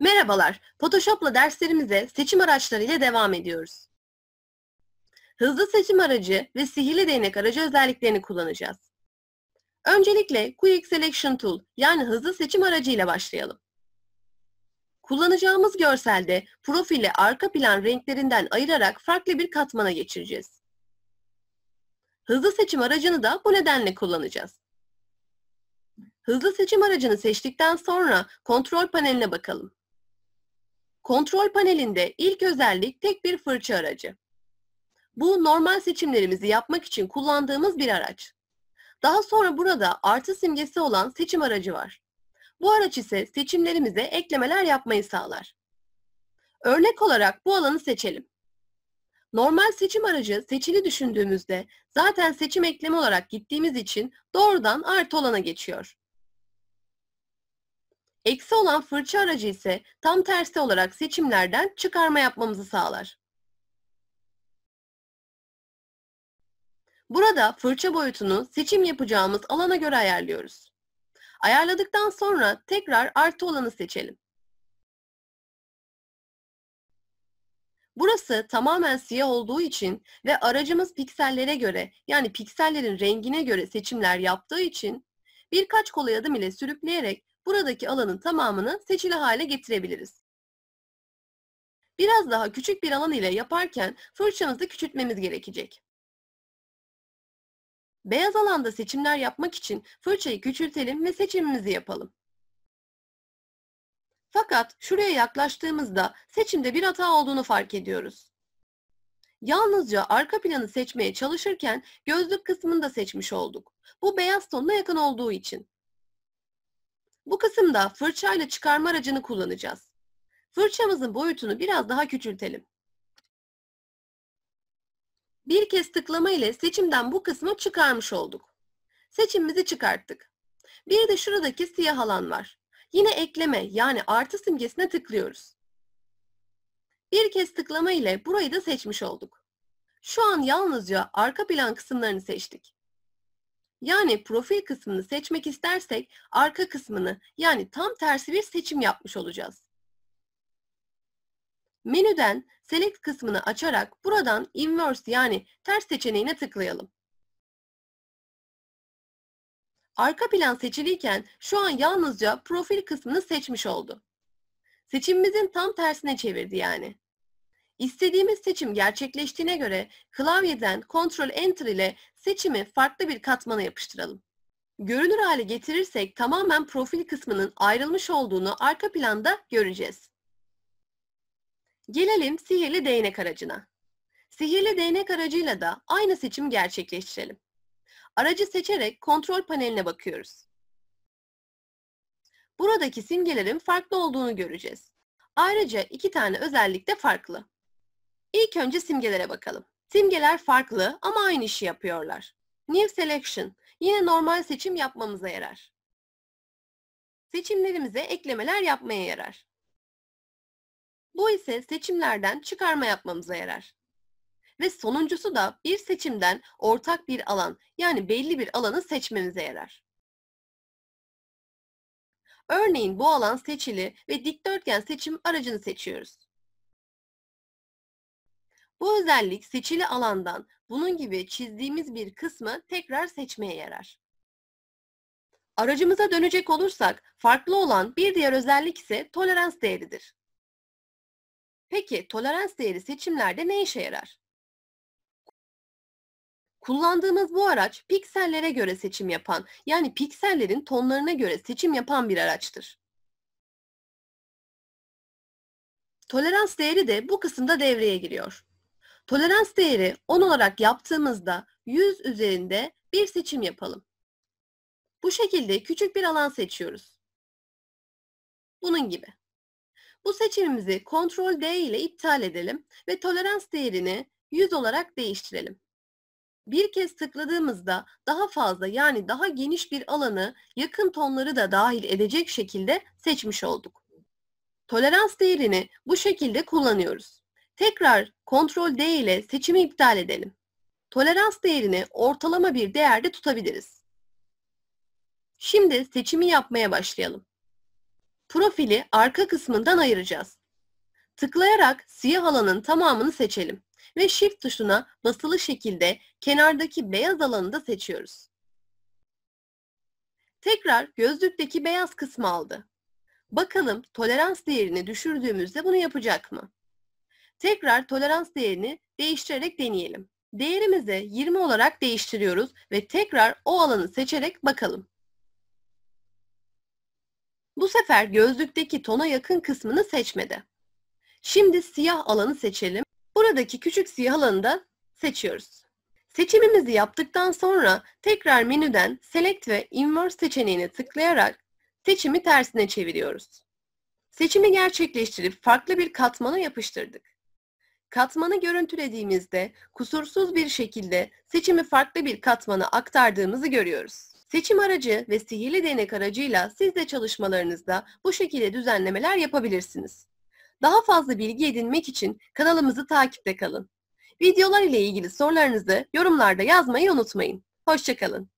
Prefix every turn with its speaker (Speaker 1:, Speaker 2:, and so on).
Speaker 1: Merhabalar, Photoshop'la derslerimize seçim araçları ile devam ediyoruz. Hızlı seçim aracı ve sihirli değnek aracı özelliklerini kullanacağız. Öncelikle Quick Selection Tool yani hızlı seçim aracı ile başlayalım. Kullanacağımız görselde profili arka plan renklerinden ayırarak farklı bir katmana geçireceğiz. Hızlı seçim aracını da bu nedenle kullanacağız. Hızlı seçim aracını seçtikten sonra kontrol paneline bakalım. Kontrol panelinde ilk özellik tek bir fırça aracı. Bu normal seçimlerimizi yapmak için kullandığımız bir araç. Daha sonra burada artı simgesi olan seçim aracı var. Bu araç ise seçimlerimize eklemeler yapmayı sağlar. Örnek olarak bu alanı seçelim. Normal seçim aracı seçili düşündüğümüzde zaten seçim eklemi olarak gittiğimiz için doğrudan artı olana geçiyor. Eksi olan fırça aracı ise tam tersi olarak seçimlerden çıkarma yapmamızı sağlar. Burada fırça boyutunu seçim yapacağımız alana göre ayarlıyoruz. Ayarladıktan sonra tekrar artı olanı seçelim. Burası tamamen siyah olduğu için ve aracımız piksellere göre yani piksellerin rengine göre seçimler yaptığı için birkaç kolay adım ile sürükleyerek buradaki alanın tamamını seçili hale getirebiliriz. Biraz daha küçük bir alan ile yaparken fırçamızı küçültmemiz gerekecek. Beyaz alanda seçimler yapmak için fırçayı küçültelim ve seçimimizi yapalım. Fakat şuraya yaklaştığımızda seçimde bir hata olduğunu fark ediyoruz. Yalnızca arka planı seçmeye çalışırken gözlük kısmını da seçmiş olduk. Bu beyaz tonuna yakın olduğu için. Bu kısımda fırçayla çıkarma aracını kullanacağız. Fırçamızın boyutunu biraz daha küçültelim. Bir kez tıklama ile seçimden bu kısmı çıkarmış olduk. Seçimimizi çıkarttık. Bir de şuradaki siyah alan var. Yine ekleme yani artı simgesine tıklıyoruz. Bir kez tıklama ile burayı da seçmiş olduk. Şu an yalnızca arka plan kısımlarını seçtik. Yani profil kısmını seçmek istersek arka kısmını yani tam tersi bir seçim yapmış olacağız. Menüden Select kısmını açarak buradan Inverse yani ters seçeneğine tıklayalım. Arka plan seçiliyken şu an yalnızca profil kısmını seçmiş oldu. Seçimimizin tam tersine çevirdi yani. İstediğimiz seçim gerçekleştiğine göre klavyeden Ctrl Enter ile seçimi farklı bir katmana yapıştıralım. Görünür hale getirirsek tamamen profil kısmının ayrılmış olduğunu arka planda göreceğiz. Gelelim sihirli değnek aracına. Sihirli değnek aracıyla da aynı seçim gerçekleştirelim. Aracı seçerek kontrol paneline bakıyoruz. Buradaki simgelerin farklı olduğunu göreceğiz. Ayrıca iki tane özellik de farklı. İlk önce simgelere bakalım. Simgeler farklı ama aynı işi yapıyorlar. New Selection yine normal seçim yapmamıza yarar. Seçimlerimize eklemeler yapmaya yarar. Bu ise seçimlerden çıkarma yapmamıza yarar. Ve sonuncusu da bir seçimden ortak bir alan yani belli bir alanı seçmemize yarar. Örneğin bu alan seçili ve dikdörtgen seçim aracını seçiyoruz. Bu özellik seçili alandan bunun gibi çizdiğimiz bir kısmı tekrar seçmeye yarar. Aracımıza dönecek olursak farklı olan bir diğer özellik ise tolerans değeridir. Peki tolerans değeri seçimlerde ne işe yarar? Kullandığımız bu araç piksellere göre seçim yapan, yani piksellerin tonlarına göre seçim yapan bir araçtır. Tolerans değeri de bu kısımda devreye giriyor. Tolerans değeri 10 olarak yaptığımızda 100 üzerinde bir seçim yapalım. Bu şekilde küçük bir alan seçiyoruz. Bunun gibi. Bu seçimimizi Ctrl D ile iptal edelim ve tolerans değerini 100 olarak değiştirelim. Bir kez tıkladığımızda daha fazla yani daha geniş bir alanı yakın tonları da dahil edecek şekilde seçmiş olduk. Tolerans değerini bu şekilde kullanıyoruz. Tekrar kontrol D ile seçimi iptal edelim. Tolerans değerini ortalama bir değerde tutabiliriz. Şimdi seçimi yapmaya başlayalım. Profili arka kısmından ayıracağız. Tıklayarak siyah alanın tamamını seçelim ve Shift tuşuna basılı şekilde kenardaki beyaz alanı da seçiyoruz. Tekrar gözlükteki beyaz kısmı aldı. Bakalım tolerans değerini düşürdüğümüzde bunu yapacak mı? Tekrar tolerans değerini değiştirerek deneyelim. Değerimizi 20 olarak değiştiriyoruz ve tekrar o alanı seçerek bakalım. Bu sefer gözlükteki tona yakın kısmını seçmedi. Şimdi siyah alanı seçelim. Buradaki küçük siyah alanı da seçiyoruz. Seçimimizi yaptıktan sonra tekrar menüden Select ve Inverse seçeneğine tıklayarak seçimi tersine çeviriyoruz. Seçimi gerçekleştirip farklı bir katmana yapıştırdık. Katmanı görüntülediğimizde kusursuz bir şekilde seçimi farklı bir katmana aktardığımızı görüyoruz. Seçim aracı ve sihirli değnek aracıyla siz de çalışmalarınızda bu şekilde düzenlemeler yapabilirsiniz. Daha fazla bilgi edinmek için kanalımızı takipte kalın. Videolar ile ilgili sorularınızı yorumlarda yazmayı unutmayın. Hoşçakalın.